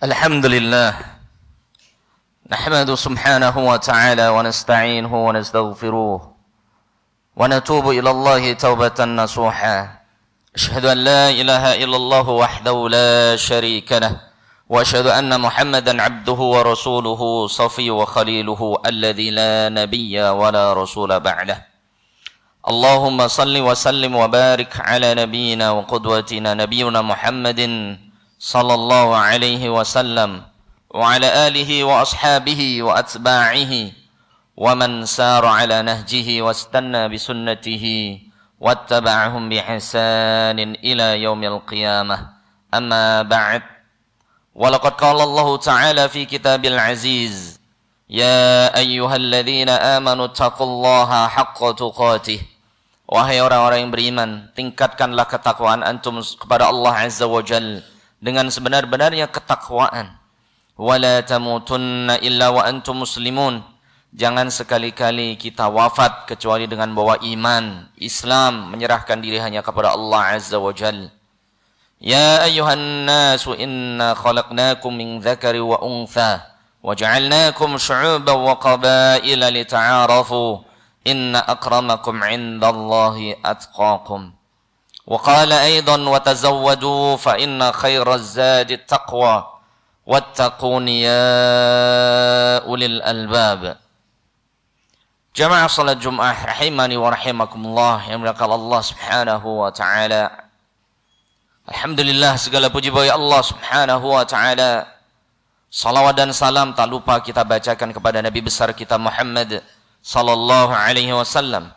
الحمد لله نحمد سبحانه وتعالى ونستعينه ونستغفره ونتوب إلى الله توبة نصوحا أشهد أن لا إله إلا الله وحده لا شريك له وأشهد أن محمدا عبده ورسوله صفي وخليله الذي لا نبي ولا رسول بعده اللهم صل وسلم وبارك على نبينا وقدوتنا نبينا محمد صلى الله عليه وسلم وعلى آله وأصحابه وأتباعه ومن سار على نهجه واستنى بسنته واتبعهم بإحسان إلى يوم القيامة أما بعد ولقد قال الله تعالى في كتاب العزيز يا أيها الذين آمنوا اتقوا الله حق تقاته Wahai orang-orang yang beriman, tingkatkanlah ketakwaan antum kepada Allah Azza wa Jalla dengan sebenar-benarnya ketakwaan. Wala tamutunna illa wa antum muslimun. Jangan sekali-kali kita wafat kecuali dengan bawa iman, Islam, menyerahkan diri hanya kepada Allah Azza wa ya nasu inna أيها الناس إنا wa untha ذكر وأنثى وجعلناكم wa qabaila litaarafu. إن أكرمكم عند الله أتقاكم وقال أيضا وتزودوا فإن خير الزاد التقوى واتقون يا أولي الألباب جماعة صلاة الجمعة رحمني ورحمكم الله يملك Allah subhanahu wa ta'ala Alhamdulillah segala puji bagi Allah subhanahu wa ta'ala Salawat dan salam tak lupa kita bacakan kepada Nabi besar kita Muhammad sallallahu alaihi wasallam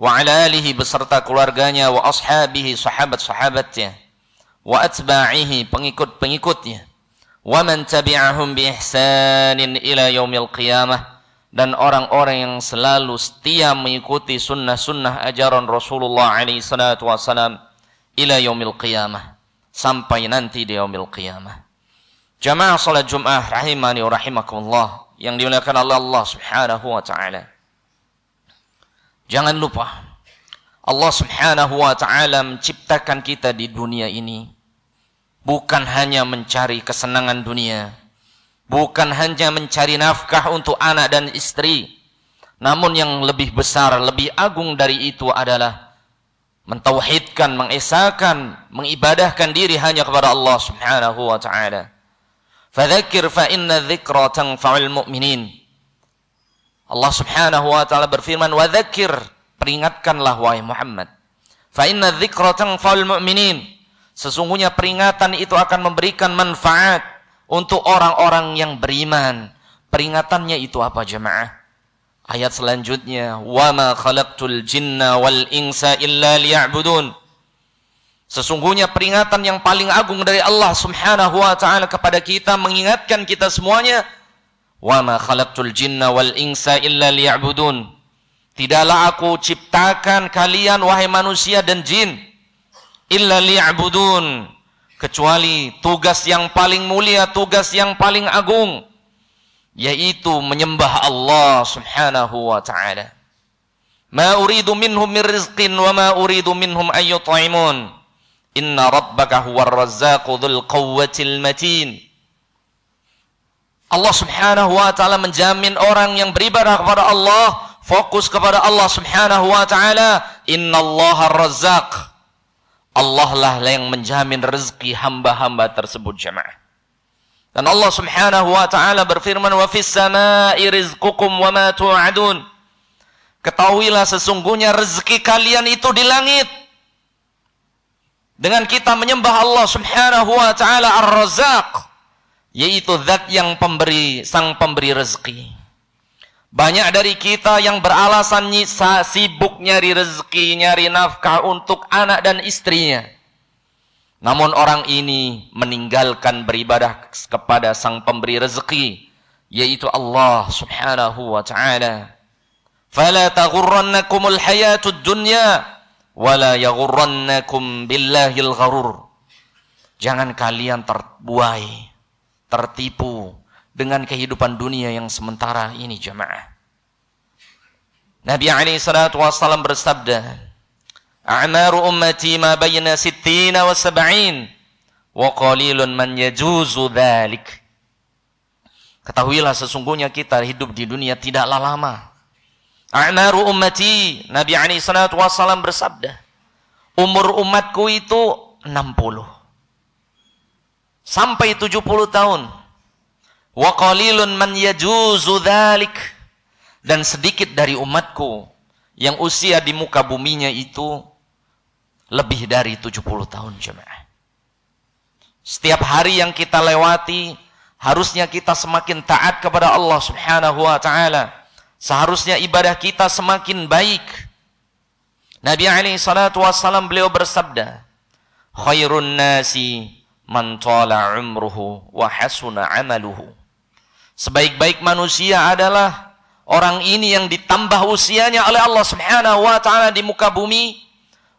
wa ala alihi beserta keluarganya wa ashabihi sahabat-sahabatnya wa atba'ihi pengikut-pengikutnya wa man tabi'ahum bi ihsanin ila yaumil qiyamah dan orang-orang yang selalu setia mengikuti sunnah-sunnah ajaran Rasulullah alaihi salatu wasalam ila yaumil qiyamah sampai nanti di yaumil qiyamah jamaah salat Jumat rahimani wa rahimakumullah yang dimuliakan Allah Allah Subhanahu wa taala Jangan lupa Allah Subhanahu wa taala menciptakan kita di dunia ini bukan hanya mencari kesenangan dunia, bukan hanya mencari nafkah untuk anak dan istri, namun yang lebih besar, lebih agung dari itu adalah mentauhidkan, mengesahkan, mengibadahkan diri hanya kepada Allah Subhanahu wa taala. Fadzakir fa inna dzikra tanfa'ul Allah Subhanahu wa taala berfirman, "Wa dzakir, peringatkanlah wahai Muhammad. Fa inna dzikra tanfa'ul mu'minin." Sesungguhnya peringatan itu akan memberikan manfaat untuk orang-orang yang beriman. Peringatannya itu apa jemaah? Ayat selanjutnya, "Wa ma khalaqtul jinna wal insa illa liya'budun." Sesungguhnya peringatan yang paling agung dari Allah Subhanahu wa taala kepada kita mengingatkan kita semuanya Wa ma khalaqtul jinna wal insa illa liya'budun. Tidaklah aku ciptakan kalian wahai manusia dan jin illa liya'budun kecuali tugas yang paling mulia, tugas yang paling agung yaitu menyembah Allah Subhanahu wa taala. Ma uridu minhum min rizqin wa ma uridu minhum ayyutaimun Inna rabbaka huwar razzaqu quwwatil matin. Allah Subhanahu wa taala menjamin orang yang beribadah kepada Allah fokus kepada Allah Subhanahu wa taala innallaha razzaq Allah lah yang menjamin rezeki hamba-hamba tersebut jemaah dan Allah Subhanahu wa taala berfirman wa fis samai rizqukum wa ma tu'adun ketahuilah sesungguhnya rezeki kalian itu di langit dengan kita menyembah Allah Subhanahu wa taala ar-razzaq yaitu zat yang pemberi sang pemberi rezeki. Banyak dari kita yang beralasan nyisa, sibuk nyari rezeki, nyari nafkah untuk anak dan istrinya. Namun orang ini meninggalkan beribadah kepada sang pemberi rezeki, yaitu Allah subhanahu wa ta'ala. فَلَا تَغُرَّنَّكُمُ hayatud الدُّنْيَا وَلَا يَغُرَّنَّكُمْ بِاللَّهِ الْغَرُرُ Jangan kalian terbuai tertipu dengan kehidupan dunia yang sementara ini jemaah. Nabi alaihi salatu wasallam bersabda, "A'mar ummati ma bayna 60 wa 70 wa qalilun man yajuzu dhalik." Ketahuilah sesungguhnya kita hidup di dunia tidaklah lama. "A'mar ummati, Nabi alaihi salatu wasallam bersabda, umur umatku itu 60 sampai 70 tahun. Wa qalilun man yajuzu dhalik. Dan sedikit dari umatku yang usia di muka buminya itu lebih dari 70 tahun jemaah. Setiap hari yang kita lewati harusnya kita semakin taat kepada Allah Subhanahu wa taala. Seharusnya ibadah kita semakin baik. Nabi alaihi salatu wasallam beliau bersabda, "Khairun nasi man tala umruhu wa hasuna amaluhu. Sebaik-baik manusia adalah orang ini yang ditambah usianya oleh Allah Subhanahu wa taala di muka bumi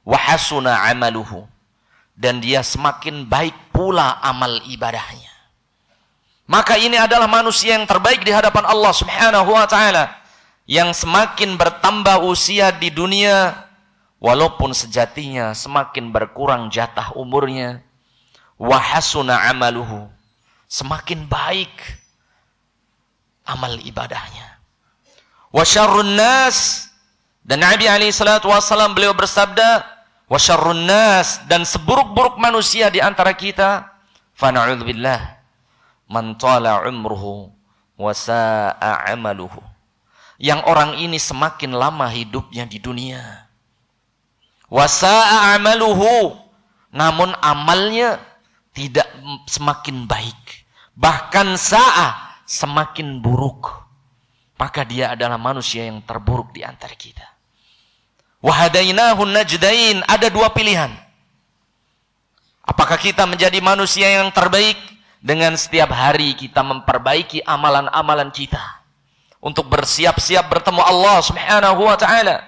wa hasuna amaluhu dan dia semakin baik pula amal ibadahnya. Maka ini adalah manusia yang terbaik di hadapan Allah Subhanahu wa taala yang semakin bertambah usia di dunia walaupun sejatinya semakin berkurang jatah umurnya wahasuna amaluhu semakin baik amal ibadahnya wasyarrun nas dan Nabi alaihi salatu wasallam beliau bersabda wasyarrun nas dan seburuk-buruk manusia di antara kita fa na'udzubillah man tala umruhu wa sa'a amaluhu yang orang ini semakin lama hidupnya di dunia wa sa'a amaluhu namun amalnya tidak semakin baik. Bahkan saat semakin buruk. Maka dia adalah manusia yang terburuk di antara kita. Wahadainahun najdain. Ada dua pilihan. Apakah kita menjadi manusia yang terbaik? Dengan setiap hari kita memperbaiki amalan-amalan kita. Untuk bersiap-siap bertemu Allah subhanahu wa ta'ala.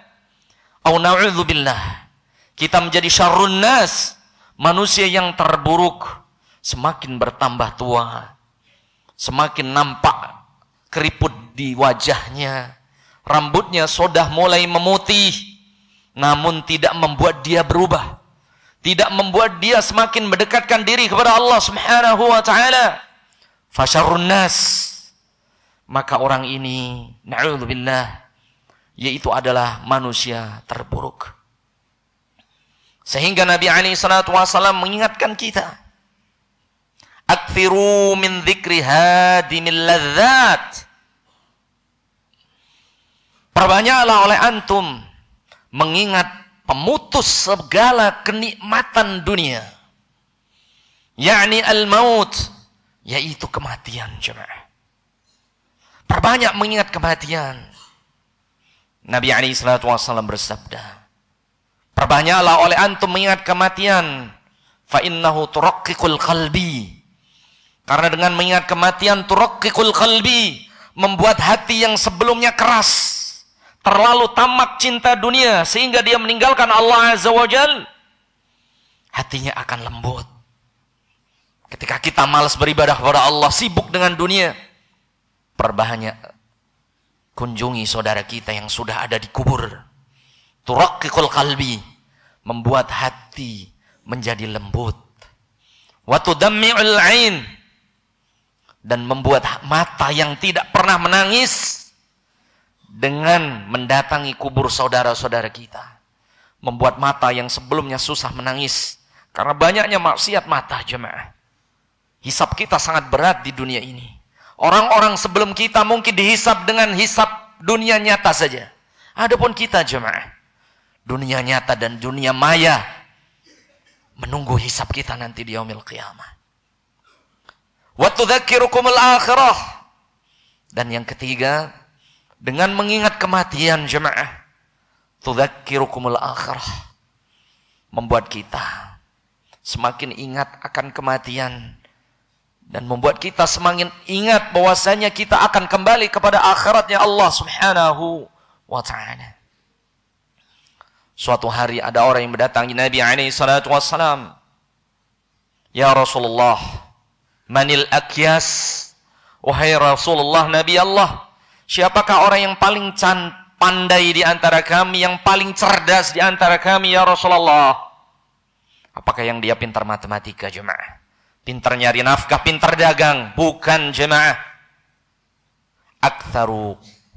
Au na'udzubillah. Kita menjadi syarrun nas Manusia yang terburuk semakin bertambah tua, semakin nampak keriput di wajahnya, rambutnya sudah mulai memutih, namun tidak membuat dia berubah. Tidak membuat dia semakin mendekatkan diri kepada Allah Subhanahu wa taala. Fasharun nas. Maka orang ini, na'udzubillah, yaitu adalah manusia terburuk. Sehingga Nabi alaihi salatu wasallam mengingatkan kita. Akthiru min dzikri hadimil ladzat. Perbanyaklah oleh antum mengingat pemutus segala kenikmatan dunia. Yakni al-maut, yaitu kematian jemaah. Perbanyak mengingat kematian. Nabi alaihi salatu wasallam bersabda, Perbanyaklah oleh antum mengingat kematian. Fa innahu turakkikul qalbi. Karena dengan mengingat kematian turakkikul qalbi, membuat hati yang sebelumnya keras, terlalu tamak cinta dunia sehingga dia meninggalkan Allah Azza wa Jal, hatinya akan lembut. Ketika kita malas beribadah kepada Allah, sibuk dengan dunia, perbahannya kunjungi saudara kita yang sudah ada di kubur. Turakkikul kalbi membuat hati menjadi lembut. damiul ain dan membuat mata yang tidak pernah menangis dengan mendatangi kubur saudara-saudara kita. Membuat mata yang sebelumnya susah menangis karena banyaknya maksiat mata jemaah. Hisap kita sangat berat di dunia ini. Orang-orang sebelum kita mungkin dihisap dengan hisap dunia nyata saja. Adapun kita jemaah dunia nyata dan dunia maya menunggu hisap kita nanti di yaumil qiyamah. Wa tudzakirukumul akhirah. Dan yang ketiga, dengan mengingat kematian jemaah, tudzakirukumul akhirah. Membuat kita semakin ingat akan kematian dan membuat kita semakin ingat bahwasanya kita akan kembali kepada akhiratnya Allah Subhanahu wa taala. Suatu hari ada orang yang mendatangi Nabi alaihi salatu wassalam. Ya Rasulullah, manil akyas? Wahai Rasulullah, Nabi Allah, siapakah orang yang paling cantik pandai di antara kami, yang paling cerdas di antara kami ya Rasulullah. Apakah yang dia pintar matematika jemaah? Pintar nyari nafkah, pintar dagang, bukan jemaah. Aktsaru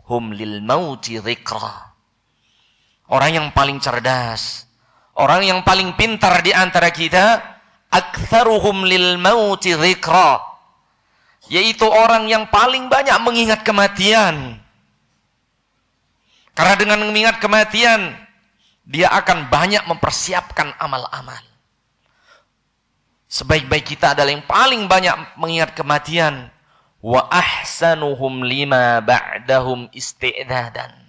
hum lil mauti dzikra. Orang yang paling cerdas, orang yang paling pintar di antara kita, aktsaruhum lil mauti dzikra. Yaitu orang yang paling banyak mengingat kematian. Karena dengan mengingat kematian, dia akan banyak mempersiapkan amal-amal. Sebaik-baik kita adalah yang paling banyak mengingat kematian. Wa ahsanuhum lima ba'dahum isti'dadan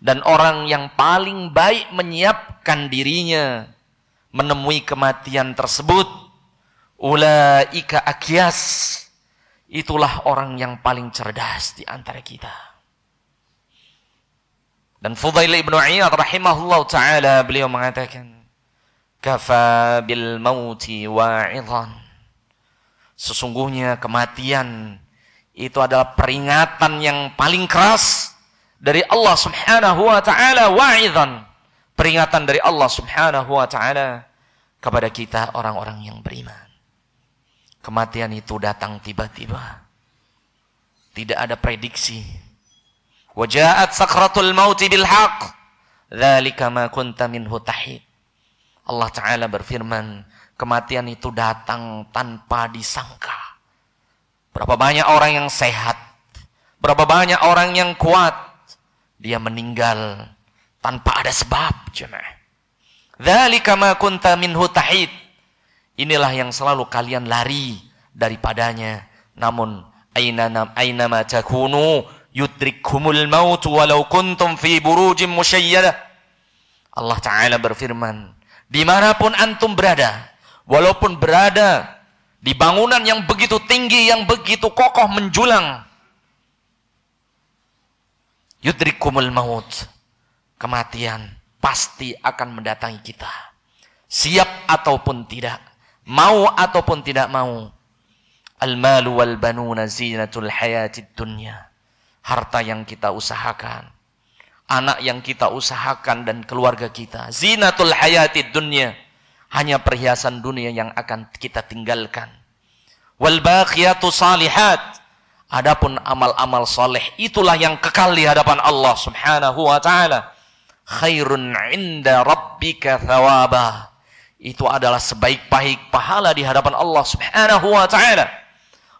dan orang yang paling baik menyiapkan dirinya menemui kematian tersebut. Ulaika Akias Itulah orang yang paling cerdas di antara kita. Dan Fudail ibnu Iyad rahimahullah ta'ala beliau mengatakan. Kafa bil mauti wa'idhan. Sesungguhnya kematian itu adalah peringatan yang paling keras dari Allah Subhanahu wa taala wa'idhan peringatan dari Allah Subhanahu wa taala kepada kita orang-orang yang beriman. Kematian itu datang tiba-tiba. Tidak ada prediksi. Wajaat sakratul mauti bil haqq. Dzalika ma kunta minhu tahid. Allah taala berfirman, kematian itu datang tanpa disangka. Berapa banyak orang yang sehat? Berapa banyak orang yang kuat? Dia meninggal tanpa ada sebab, jemaah. Dzalika ma kunta minhu tahid. Inilah yang selalu kalian lari daripadanya. Namun aina aina ma takunu yudrikkumul maut walau kuntum fi burujin musyayyada. Allah Ta'ala berfirman, dimanapun antum berada, walaupun berada di bangunan yang begitu tinggi, yang begitu kokoh menjulang, yudrikumul maut. Kematian pasti akan mendatangi kita. Siap ataupun tidak, mau ataupun tidak mau. Al-malu wal banuna zinatul hayatid dunya. Harta yang kita usahakan, anak yang kita usahakan dan keluarga kita. Zinatul hayatid dunya. Hanya perhiasan dunia yang akan kita tinggalkan. Wal baqiyatu salihat Adapun amal-amal soleh itulah yang kekal di hadapan Allah Subhanahu wa taala. Khairun inda rabbika thawaba. Itu adalah sebaik-baik pahala di hadapan Allah Subhanahu wa taala.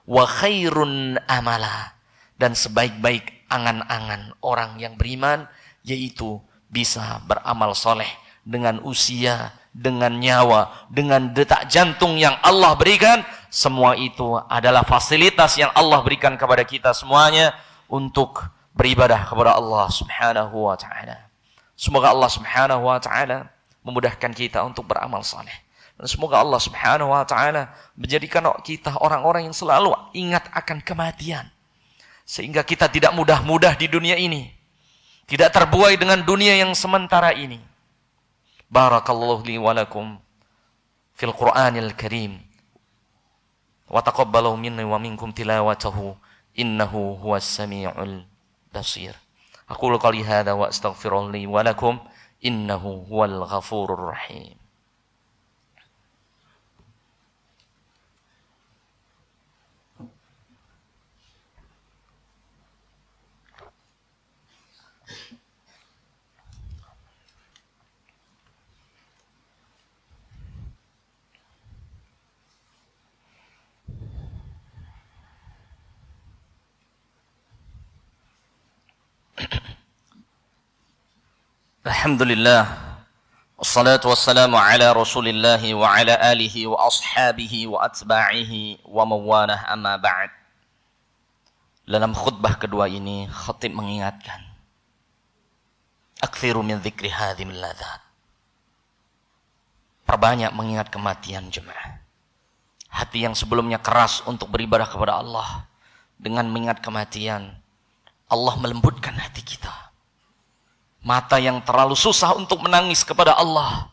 Wa khairun amala dan sebaik-baik angan-angan orang yang beriman yaitu bisa beramal soleh dengan usia, dengan nyawa, dengan detak jantung yang Allah berikan semua itu adalah fasilitas yang Allah berikan kepada kita semuanya untuk beribadah kepada Allah Subhanahu wa taala. Semoga Allah Subhanahu wa taala memudahkan kita untuk beramal saleh. Dan semoga Allah Subhanahu wa taala menjadikan kita orang-orang yang selalu ingat akan kematian. Sehingga kita tidak mudah-mudah di dunia ini. Tidak terbuai dengan dunia yang sementara ini. Barakallahu li wa fil Qur'anil Karim. وتقبلوا مني ومنكم تلاوته إنه هو السميع البصير أقول قولي هذا وأستغفر لي ولكم إنه هو الغفور الرحيم Alhamdulillah Wassalatu wassalamu ala rasulillahi wa ala alihi wa ashabihi wa atba'ihi wa mawanah amma ba'd Dalam khutbah kedua ini khatib mengingatkan Akthiru min zikri hadhim ladhat Perbanyak mengingat kematian jemaah Hati yang sebelumnya keras untuk beribadah kepada Allah Dengan mengingat kematian Allah melembutkan hati kita Mata yang terlalu susah untuk menangis kepada Allah.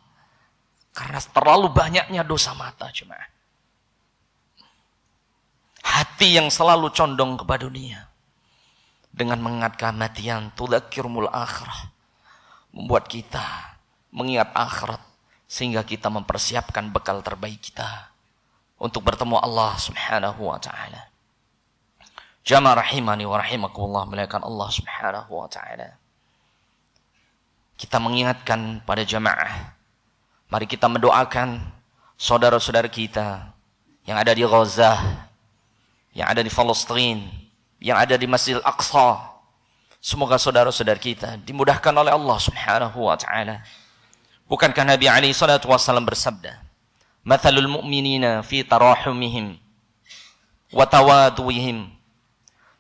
Karena terlalu banyaknya dosa mata cuma. Hati yang selalu condong kepada dunia. Dengan mengingat kematian tudakirmul akhirah. Membuat kita mengingat akhirat. Sehingga kita mempersiapkan bekal terbaik kita. Untuk bertemu Allah subhanahu wa ta'ala. Jama rahimani wa rahimakumullah. Melainkan Allah subhanahu wa ta'ala kita mengingatkan pada jamaah. Mari kita mendoakan saudara-saudara kita yang ada di Gaza, yang ada di Palestina, yang ada di Masjid Al-Aqsa. Semoga saudara-saudara kita dimudahkan oleh Allah Subhanahu wa taala. Bukankah Nabi Ali salatu wasallam bersabda, "Mathalul mu'minina fi tarahumihim wa tawaduhum."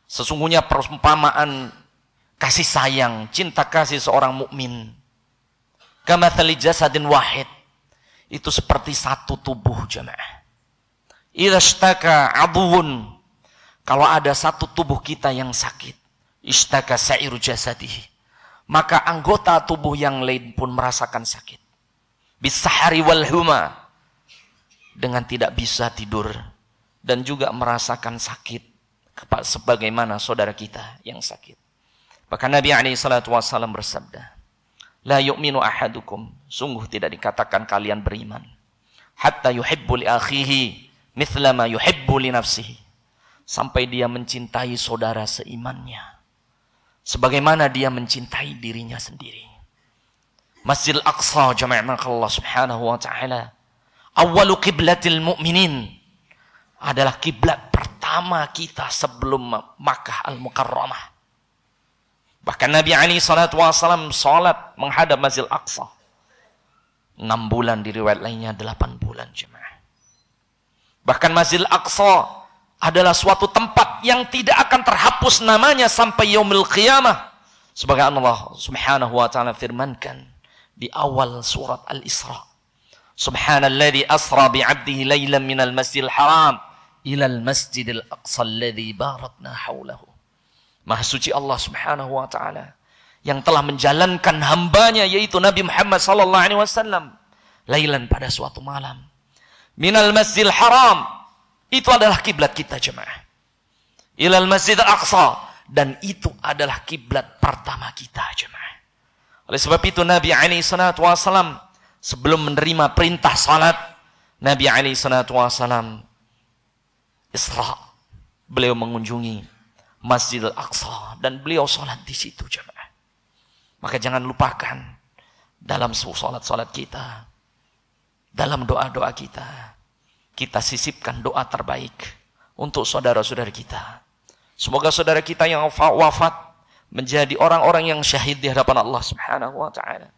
Sesungguhnya perumpamaan kasih sayang, cinta kasih seorang mukmin. Kamathali jasadin wahid. Itu seperti satu tubuh jemaah. Idastaka abuun. Kalau ada satu tubuh kita yang sakit. Istaka sa'iru jasadihi. Maka anggota tubuh yang lain pun merasakan sakit. Bisahari wal huma. Dengan tidak bisa tidur. Dan juga merasakan sakit. Sebagaimana saudara kita yang sakit. Bahkan Nabi alaihi salatu wasallam bersabda, "La yu'minu ahadukum." Sungguh tidak dikatakan kalian beriman. Hatta yuhibbu li akhihi mithla ma yuhibbu li nafsihi. Sampai dia mencintai saudara seimannya. Sebagaimana dia mencintai dirinya sendiri. Masjid Al-Aqsa jama'na Allah Subhanahu wa taala awwalu qiblatil mu'minin adalah kiblat pertama kita sebelum Makkah Al-Mukarramah. Bahkan Nabi Ali salatu Wasallam salat menghadap Masjid Aqsa. 6 bulan di riwayat lainnya 8 bulan jemaah. Bahkan Masjid Aqsa adalah suatu tempat yang tidak akan terhapus namanya sampai yaumil qiyamah. Sebagai Allah Subhanahu wa taala firmankan di awal surat Al-Isra. Subhanalladzi asra bi 'abdihi laylan minal masjidil haram ila al masjidil aqsa alladzi barakna haulahu. Maha suci Allah Subhanahu wa taala yang telah menjalankan hambanya yaitu Nabi Muhammad sallallahu alaihi wasallam lailan pada suatu malam. Minal Masjidil Haram itu adalah kiblat kita jemaah. Ilal Masjidil Aqsa dan itu adalah kiblat pertama kita jemaah. Oleh sebab itu Nabi alaihi salatu wasallam sebelum menerima perintah salat Nabi alaihi salatu wasallam Isra beliau mengunjungi Masjidil Aqsa dan beliau sholat di situ jemaah. Maka jangan lupakan dalam sholat-sholat kita, dalam doa-doa kita, kita sisipkan doa terbaik untuk saudara-saudara kita. Semoga saudara kita yang wafat menjadi orang-orang yang syahid di hadapan Allah Subhanahu wa taala.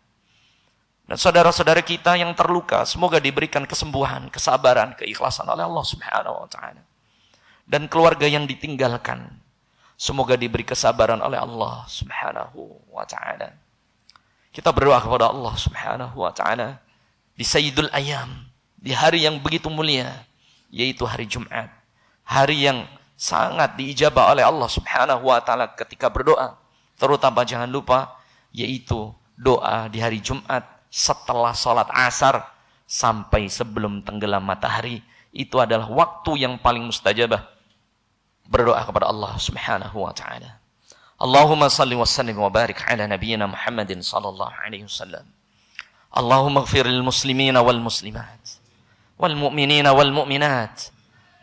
Dan saudara-saudara kita yang terluka, semoga diberikan kesembuhan, kesabaran, keikhlasan oleh Allah Subhanahu wa taala. Dan keluarga yang ditinggalkan, Semoga diberi kesabaran oleh Allah Subhanahu wa taala. Kita berdoa kepada Allah Subhanahu wa taala di Sayyidul Ayam, di hari yang begitu mulia, yaitu hari Jumat. Hari yang sangat diijabah oleh Allah Subhanahu wa taala ketika berdoa. Terutama jangan lupa yaitu doa di hari Jumat setelah salat Asar sampai sebelum tenggelam matahari. Itu adalah waktu yang paling mustajabah berdoa kepada Allah Subhanahu wa taala. Allahumma salli wa sallim wa barik ala nabiyyina Muhammadin sallallahu alaihi wasallam. Allahumma ighfir lil muslimina wal muslimat wal mu'minina wal mu'minat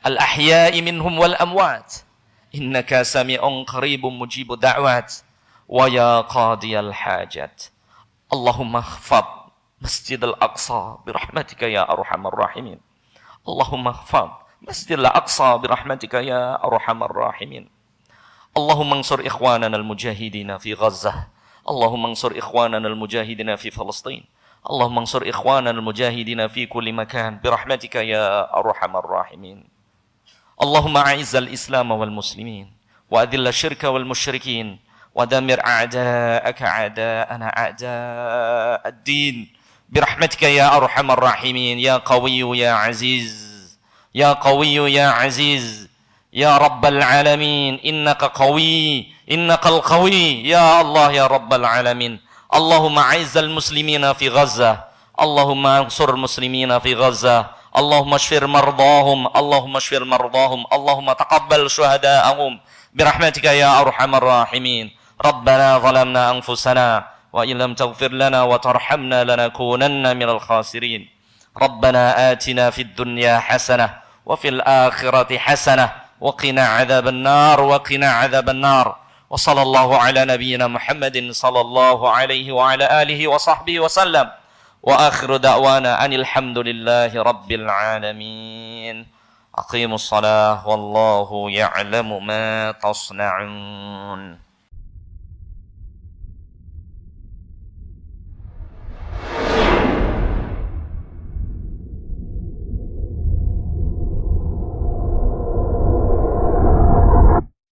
al ahya'i minhum wal amwat. Innaka sami'un qaribun mujibu da'wat wa ya qadiyal hajat. Allahumma khfad Masjid Al-Aqsa birahmatika ya arhamar rahimin. Allahumma khfad مسجد الأقصى برحمتك يا أرحم الراحمين اللهم انصر إخواننا المجاهدين في غزة اللهم انصر إخواننا المجاهدين في فلسطين اللهم انصر إخواننا المجاهدين في كل مكان برحمتك يا أرحم الراحمين اللهم أعز الإسلام والمسلمين وأذل الشرك والمشركين ودمر أعداءك أعداءنا أعداء الدين برحمتك يا أرحم الراحمين يا قوي يا عزيز يا قوي يا عزيز يا رب العالمين إنك قوي إنك القوي يا الله يا رب العالمين اللهم أعز المسلمين في غزة اللهم انصر المسلمين في غزة اللهم اشفر مرضاهم اللهم اشفر مرضاهم اللهم تقبل شهداءهم برحمتك يا أرحم الراحمين ربنا ظلمنا أنفسنا وإن لم تغفر لنا وترحمنا لنكونن من الخاسرين ربنا آتنا في الدنيا حسنة وفي الآخرة حسنة وقنا عذاب النار وقنا عذاب النار وصلى الله على نبينا محمد صلى الله عليه وعلى آله وصحبه وسلم وآخر دعوانا أن الحمد لله رب العالمين أقيموا الصلاة والله يعلم ما تصنعون